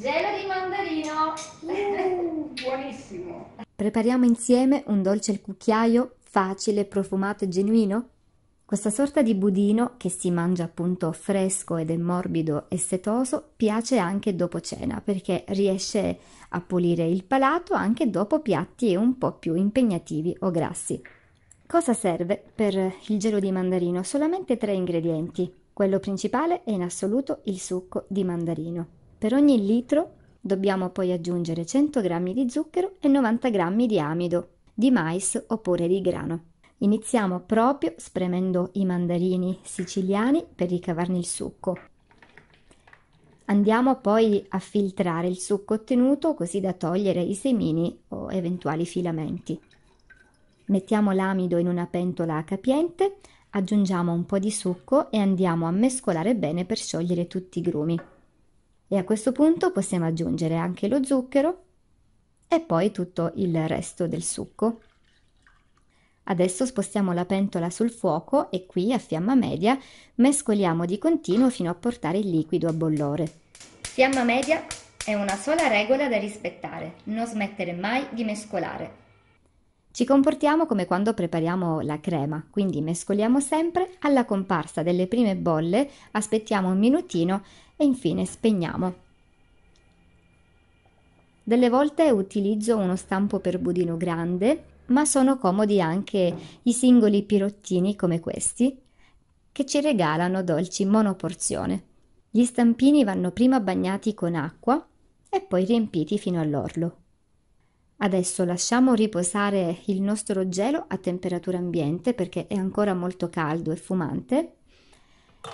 Gelo di mandarino! Uh, buonissimo! Prepariamo insieme un dolce al cucchiaio facile, profumato e genuino? Questa sorta di budino, che si mangia appunto fresco ed è morbido e setoso, piace anche dopo cena perché riesce a pulire il palato anche dopo piatti un po' più impegnativi o grassi. Cosa serve per il gelo di mandarino? Solamente tre ingredienti. Quello principale è in assoluto il succo di mandarino. Per ogni litro dobbiamo poi aggiungere 100 g di zucchero e 90 g di amido, di mais oppure di grano. Iniziamo proprio spremendo i mandarini siciliani per ricavarne il succo. Andiamo poi a filtrare il succo ottenuto così da togliere i semini o eventuali filamenti. Mettiamo l'amido in una pentola capiente, aggiungiamo un po' di succo e andiamo a mescolare bene per sciogliere tutti i grumi e a questo punto possiamo aggiungere anche lo zucchero e poi tutto il resto del succo. Adesso spostiamo la pentola sul fuoco e qui a fiamma media mescoliamo di continuo fino a portare il liquido a bollore. Fiamma media è una sola regola da rispettare, non smettere mai di mescolare. Ci comportiamo come quando prepariamo la crema, quindi mescoliamo sempre, alla comparsa delle prime bolle aspettiamo un minutino e infine spegniamo. Delle volte utilizzo uno stampo per budino grande, ma sono comodi anche i singoli pirottini come questi, che ci regalano dolci monoporzione. Gli stampini vanno prima bagnati con acqua e poi riempiti fino all'orlo. Adesso lasciamo riposare il nostro gelo a temperatura ambiente perché è ancora molto caldo e fumante.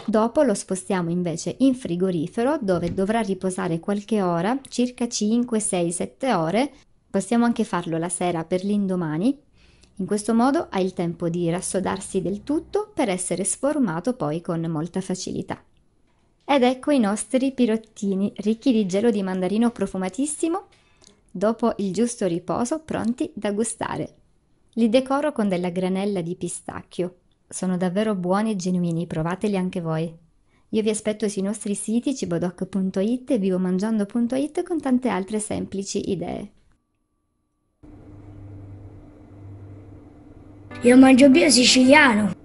Dopo lo spostiamo invece in frigorifero dove dovrà riposare qualche ora, circa 5, 6, 7 ore. Possiamo anche farlo la sera per l'indomani. In questo modo ha il tempo di rassodarsi del tutto per essere sformato poi con molta facilità. Ed ecco i nostri pirottini ricchi di gelo di mandarino profumatissimo dopo il giusto riposo pronti da gustare. Li decoro con della granella di pistacchio. Sono davvero buoni e genuini, provateli anche voi. Io vi aspetto sui nostri siti cibodoc.it e vivomangiando.it con tante altre semplici idee. Io mangio bio siciliano.